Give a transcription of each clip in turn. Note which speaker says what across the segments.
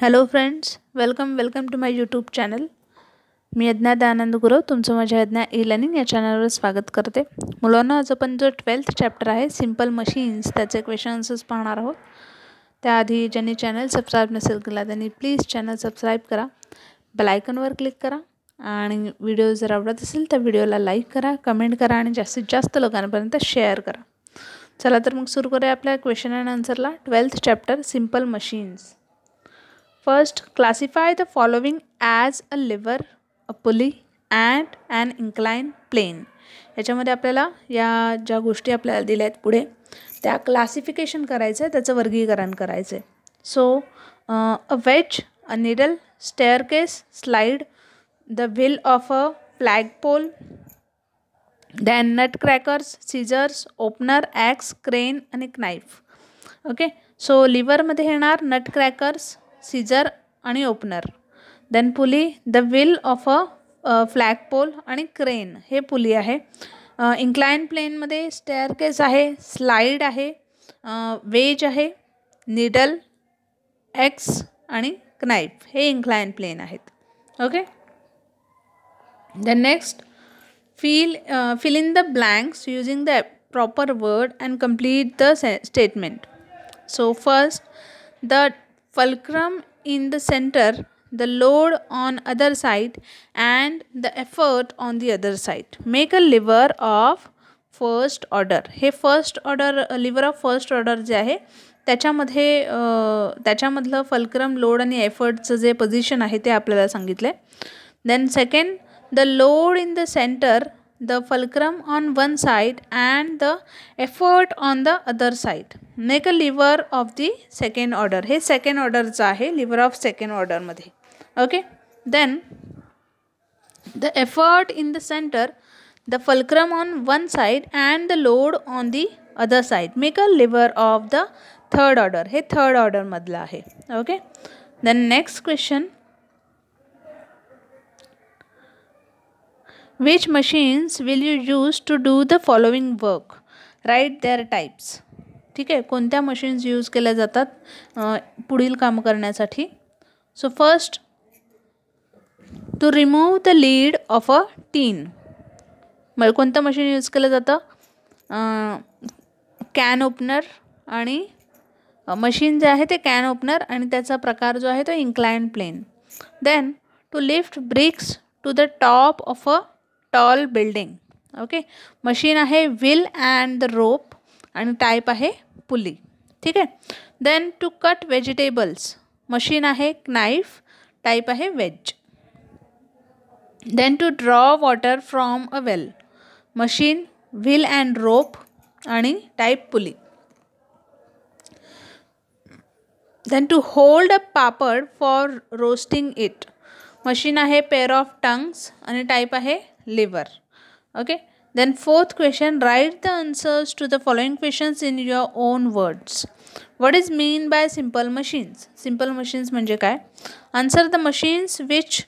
Speaker 1: Hello friends welcome welcome to my YouTube channel मी अज्ञात आनंद गुरव तुमचं माझ्या अज्ञा ई लर्निंग या चॅनलवर स्वागत करते मुलांना आज आपण जो ट्वेल्थ चॅप्टर आहे सिम्पल मशीन्स त्याचे क्वेश्चन्सच पाहणार आहोत त्याआधी ज्यांनी चॅनल सबस्क्राईब नसेल केला त्यांनी प्लीज चॅनल सबस्क्राईब करा बेलायकनवर क्लिक करा आणि व्हिडिओ जर आवडत असेल तर व्हिडिओला लाईक करा कमेंट करा आणि जास्तीत जास्त लोकांपर्यंत शेअर करा चला तर मग सुरू करूया आपल्या क्वेश्चन अँड आन्सरला twelfth chapter simple machines First, classify the following as a lever, a pulley and an inclined plane. याच्यामध्ये आपल्याला या ज्या गोष्टी आपल्याला दिल्या आहेत पुढे त्या क्लासिफिकेशन करायचं आहे त्याचं वर्गीकरण करायचं आहे so a wedge a needle staircase slide the wheel of a flagpole then nutcrackers scissors opener axe crane आणि नाईफ ओके सो लिव्हरमध्ये येणार नट क्रॅकर्स सिजर आणि opener then pulley the wheel of a flagpole आणि crane हे pulley आहे incline प्लेनमध्ये staircase आहे slide आहे वेज आहे निडल एक्स आणि क्नाईफ हे इन्क्लाइन प्लेन आहेत okay the next fill fill in the blanks using the proper word and complete the say statement so first the fulcrum in the centre the load on other side and the effort on the other side make a lever of first order हे first order lever of first order जे आहे त्याच्यामध्ये त्याच्यामधलं fulcrum load आणि एफर्टचं जे position आहे ते आपल्याला सांगितलं आहे then second the load in the centre the fulcrum on one side and the effort on the other side. Make a lever of the second order. Hey, second order, आहे lever of second order madhe. Okay. Then the effort in the center, the fulcrum on one side and the load on the other side. Make a lever of the third order. Hey, third order मधलं आहे Okay. Then next question. Which machines will you use to do the following work write their types ठीक आहे कोणत्या machines use केल्या जातात पुढील काम करण्यासाठी so first to remove the lid of a tin मग कोणतं मशीन यूज केलं जातं कॅन ओपनर आणि मशीन जे आहे ते कॅन ओपनर आणि त्याचा प्रकार जो आहे तो incline plane then to lift bricks to the top of a tall building okay machine आहे व्हील अँड द रोप आणि टाईप आहे पुली ठीक आहे then to cut vegetables machine आहे नाईफ टाईप आहे wedge then to draw water from a well machine wheel and rope आणि type pulley then to hold a papad for roasting it machine आहे pair of tongs आणि type आहे liver okay then fourth question write the answers to the following questions in your own words what is mean by simple machines simple machines manje kay answer the machines which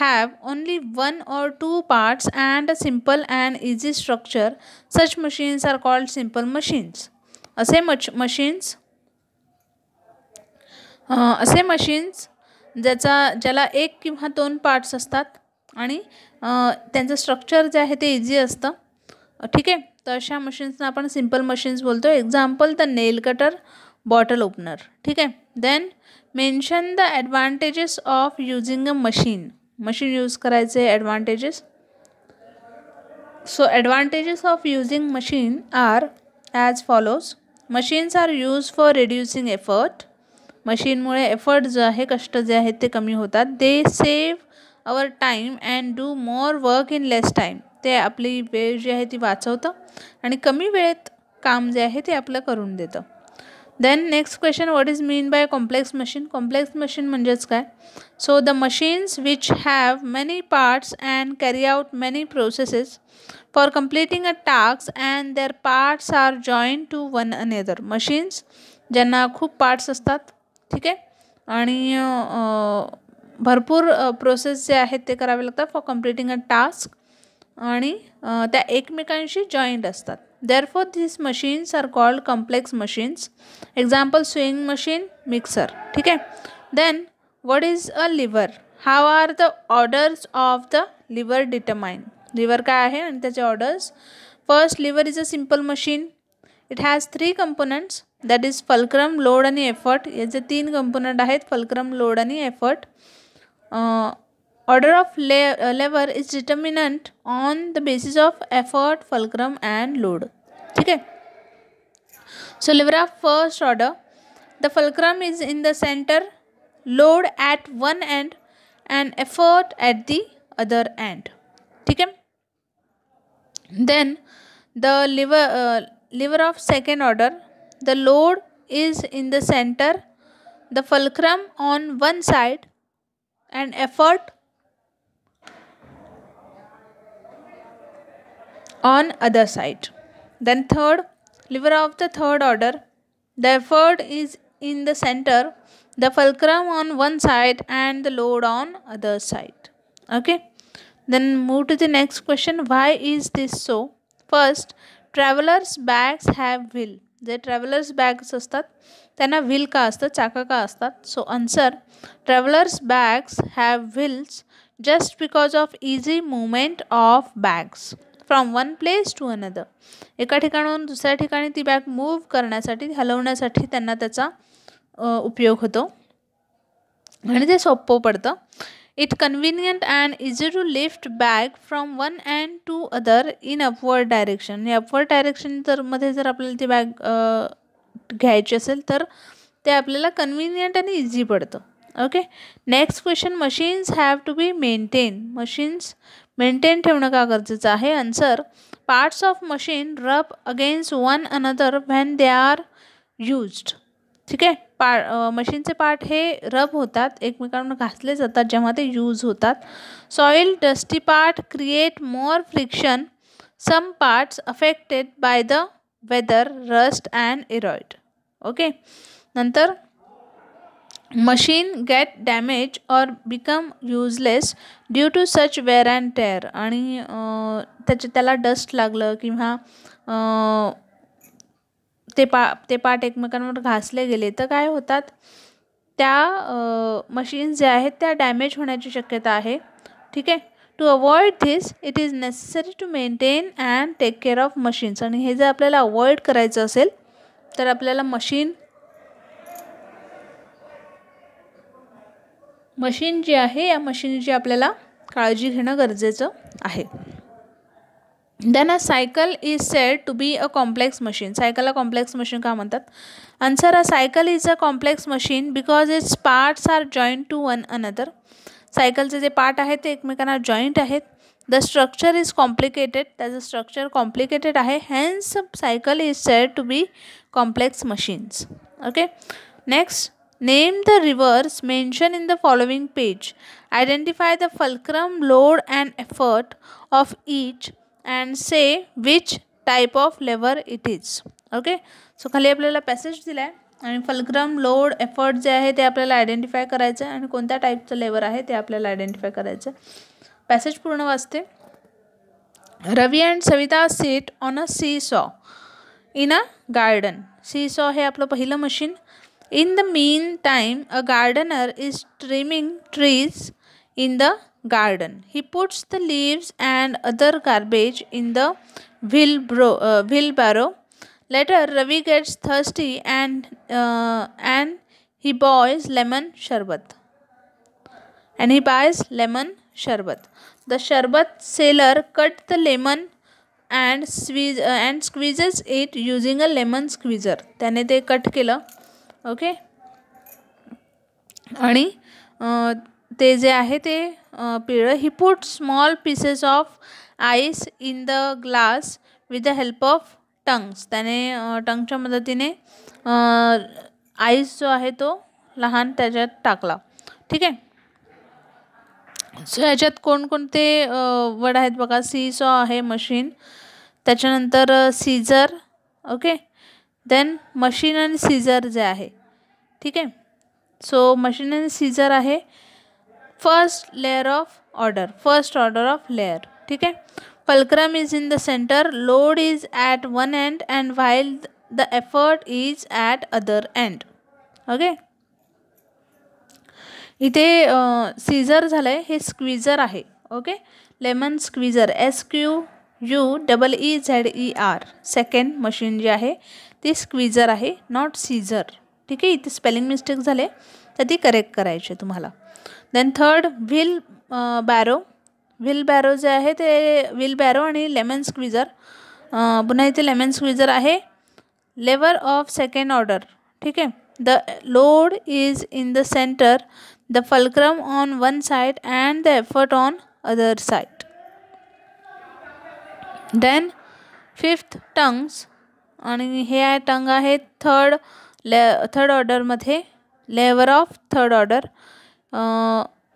Speaker 1: have only one or two parts and a simple and easy structure such machines are called simple machines ase machines, ase असे machines ज्याचा ज्याला एक किंवा दोन parts असतात आणि त्यांचं structure जे आहे ते इझी असतं ठीक आहे तर अशा मशीन्सना आपण सिम्पल मशीन्स बोलतो example the nail cutter bottle opener ठीक आहे then mention the advantages of using a machine machine use करायचे advantages so advantages of using machine are as follows machines are use for reducing effort मशीनमुळे effort जे आहे कष्ट जे आहेत ते कमी होतात they save our time and do more work in less time ते आपली वेळ जी आहे ती वाचवतं आणि कमी वेळेत काम जे आहे ते आपलं करून देतं then next question what is mean by complex machine complex machine म्हणजेच काय so the machines which have many parts and carry out many processes for completing a task and their parts are join to one another machines ज्यांना खूप parts असतात ठीक आहे आणि भरपूर process जे आहेत ते करावे लागतात फॉर कम्प्लिटिंग अ टास्क आणि त्या एकमेकांशी जॉईंट असतात for this machines are called complex machines example swing machine mixer ठीक आहे then what is a lever how are the orders of the lever determine lever काय आहे आणि त्याचे orders first lever is a simple machine it has three components that is fulcrum load आणि effort याचे तीन component आहेत fulcrum load आणि effort uh, order of le uh, lever is determinant on the basis of effort fulcrum and load okay so lever of first order the fulcrum is in the center load at one end and effort at the other end okay then the lever uh, lever of second order the load is in the center the fulcrum on one side and effort. on other side. Then third, liver of the third order. The effort is in the center, the fulcrum on one side and the load on other side. Okay. Then move to the next question. Why is this so? First, travelers' bags have wheel. जे travellers bags असतात त्यांना wheel का असतं चाका का असतात so answer travellers bags have wheels just because of easy movement of bags from one place to another एका ठिकाणाहून दुसऱ्या ठिकाणी ती बॅग मूव्ह करण्यासाठी हलवण्यासाठी त्यांना त्याचा उपयोग होतो आणि ते सोपं पडतं it It and and to lift bag from one and to other in upward direction direction. Upward direction जर मध्ये जर आपल्याला ती बॅग घ्यायची असेल तर ते आपल्याला कन्व्हिनियंट आणि इझी पडतं okay next question machines have to be maintain machines maintain ठेवणं का गरजेचं आहे answer parts of machine rub against one another when they are used ठीक आहे पा मशीनचे पार्ट हे रब होतात एकमेकांवर घासले जातात जेव्हा ते यूज होतात soil dusty part create more friction some parts affected by the weather rust and erode okay नंतर machine get damage or become useless due to such wear and tear आणि त्याचे त्याला डस्ट लागलं किंवा ते पा ते पाट एकमेकांवर घासले गेले तर काय होतात त्या मशीन्स ज्या आहेत त्या डॅमेज होण्याची शक्यता आहे ठीक आहे to avoid this it is necessary to maintain and take care of machines आणि हे जर आपल्याला अवॉइड करायचं असेल तर आपल्याला मशीन मशीन जी आहे या मशीनची आपल्याला काळजी घेणं गरजेचं आहे then a cycle is said to be a complex machine cycle a complex machine ka answer a cycle is a complex machine because its parts are joined to one another cycle je je part ahet ekmekana joint ahet the structure is complicated that is structure complicated ahe hence cycle is said to be complex machines okay next name the reverse mentioned in the following page identify the fulcrum load and effort of each and say which type of लेबर it is okay so खाली आपल्याला passage दिला आहे आणि fulcrum load effort जे आहे ते आपल्याला आयडेंटिफाय करायचं आहे आणि कोणत्या टाईपचं लेबर आहे ते आपल्याला आयडेंटिफाय करायचं आहे पॅसेज पूर्ण वाचते Ravi and Savita sit on a seesaw in a garden seesaw हे आपलं पहिलं machine in the mean time a gardener is trimming trees in the garden. He puts the leaves and other garbage in the uh, wheelbarrow. Later, Ravi gets thirsty and uh, and he buys lemon sherbet. And he buys lemon sherbet. The sherbet seller cut the lemon and squeeze uh, and squeezes it using a lemon squeezer. त्याने ते cut केलं okay आणि uh, ते जे आहे ते पिळं he put small pieces of ice in the glass with the help of tongs त्याने टंगच्या मदतीने आईस जो आहे तो लहान त्याच्यात टाकला ठीक आहे सो ह्याच्यात कोणकोणते वड आहेत बघा सी सॉ आहे मशीन त्याच्यानंतर scissor okay then machine and scissor जे आहे ठीक आहे सो मशीन अँड सीजर आहे first lever of order first order of lever ठीक आहे fulcrum is in the centre load is at one end and while the effort is at other end okay इथे scissor झालं आहे हे e e e squeezer आहे okay lemon squeezer S Q U double E Z E R second machine जी आहे ती स्क्विझर आहे not Caesar ठीक आहे इथे स्पेलिंग मिस्टेक झाले तर ती करेक्ट करायची तुम्हाला then third wheelbarrow wheelbarrow जे आहे ते व्हील बॅरो आणि लेमन स्क्विजर uh, पुन्हा इथे लेमन स्क्विजर आहे लेवर ऑफ सेकंड ऑर्डर ठीक आहे the load is in the centre the fulcrum on one side and the effort on other side then fifth tongs आणि हे आहे टंग आहे थर्ड ले थर्ड ऑर्डरमध्ये लेवर ऑफ थर्ड ऑर्डर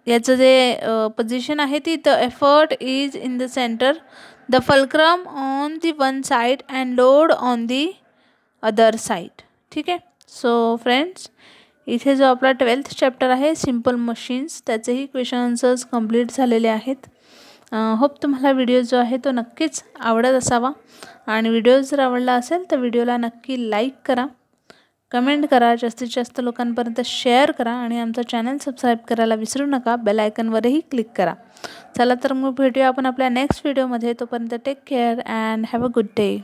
Speaker 1: याचं जे पोझिशन आहे ती the effort is in the centre the fulcrum on the one side and load on the other side ठीक आहे सो फ्रेंड्स इथे जो आपला ट्वेल्थ चॅप्टर आहे सिम्पल मशीन्स त्याचेही क्वेश्चन आन्सर्स कम्प्लीट झालेले आहेत होप तुम्हाला व्हिडिओ जो आहे तो नक्कीच आवडत असावा आणि व्हिडिओ जर आवडला असेल तर व्हिडिओला नक्की लाईक करा कमेंट करा जास्तीत जास्त लोकांपर्यंत शेअर करा आणि आमचा चॅनल सबस्क्राईब करायला विसरू नका बेल आयकनवरही क्लिक करा चला तर मग भेटूया आपण आपल्या नेक्स्ट व्हिडिओमध्ये तोपर्यंत take care and have a good day